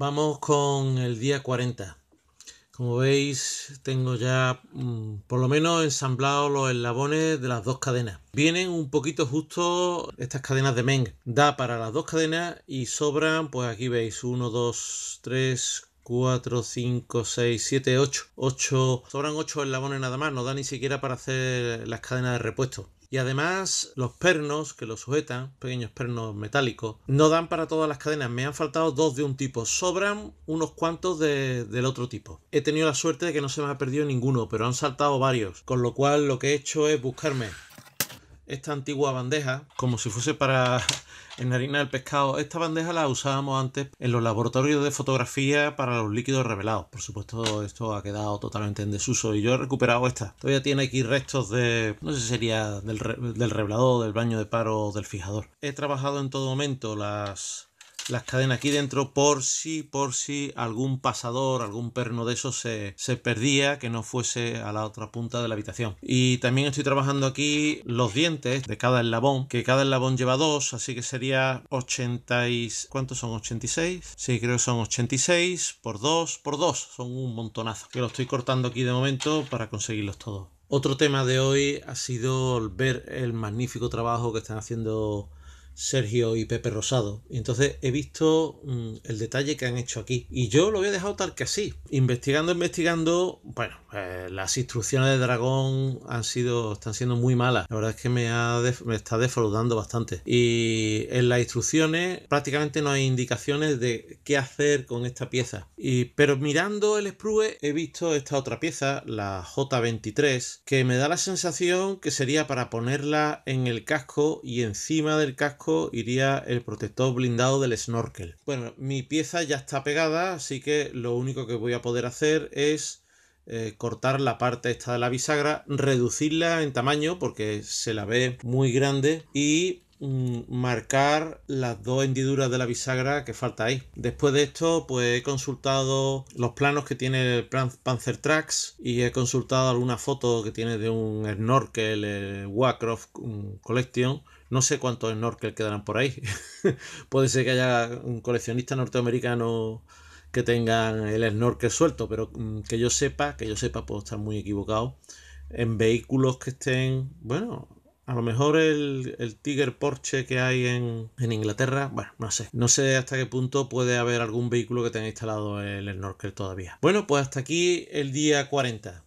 Vamos con el día 40. Como veis, tengo ya mm, por lo menos ensamblado los eslabones de las dos cadenas. Vienen un poquito justo estas cadenas de Meng. Da para las dos cadenas y sobran, pues aquí veis, 1, 2, 3, 4, 5, 6, 7, 8. 8. Sobran 8 eslabones nada más, no da ni siquiera para hacer las cadenas de repuesto. Y además los pernos que lo sujetan, pequeños pernos metálicos, no dan para todas las cadenas. Me han faltado dos de un tipo. Sobran unos cuantos del otro tipo. He tenido la suerte de que no se me ha perdido ninguno, pero han saltado varios. Con lo cual lo que he hecho es buscarme esta antigua bandeja como si fuese para enharinar del pescado. Esta bandeja la usábamos antes en los laboratorios de fotografía para los líquidos revelados. Por supuesto, esto ha quedado totalmente en desuso y yo he recuperado esta. Todavía tiene aquí restos de, no sé si sería del, del revelador, del baño de paro, o del fijador. He trabajado en todo momento las las cadenas aquí dentro por si, por si algún pasador, algún perno de esos se, perdía, que no fuese a la otra punta de la habitación. Y también estoy trabajando aquí los dientes de cada eslabón, que cada eslabón lleva dos, así que sería 86. ¿Cuántos son? 86. Sí, creo que son 86 por 2 por 2. Son un montonazo. Que lo estoy cortando aquí de momento para conseguirlos todos. Otro tema de hoy ha sido ver el magnífico trabajo que están haciendo Sergio y Pepe Rosado. Entonces he visto mm, el detalle que han hecho aquí. Y yo lo había dejado tal que así. Investigando, investigando, bueno, pues, las instrucciones de Dragón han sido, están siendo muy malas. La verdad es que me, está defraudando bastante. Y en las instrucciones prácticamente no hay indicaciones de qué hacer con esta pieza. Y, pero mirando el sprue he visto esta otra pieza, la J23, que me da la sensación que sería para ponerla en el casco y encima del casco iría el protector blindado del snorkel. Bueno, mi pieza ya está pegada, así que lo único que voy a poder hacer es eh, cortar la parte esta de la bisagra, reducirla en tamaño porque se la ve muy grande y Mm, marcar las dos hendiduras de la bisagra que falta ahí. Después de esto, pues he consultado los planos que tiene el Panzer Tracks y he consultado alguna foto que tiene de un snorkel, el eh, Wacroft Collection. No sé cuántos snorkel quedarán por ahí. Puede ser que haya un coleccionista norteamericano que tenga el snorkel suelto, pero mm, que yo sepa, que yo sepa, puedo estar muy equivocado. En vehículos que estén, bueno, a lo mejor el, el Tiger Porsche que hay en, en, Inglaterra, bueno, no sé. No sé hasta qué punto puede haber algún vehículo que tenga instalado el snorkel todavía. Bueno, pues hasta aquí el día 40.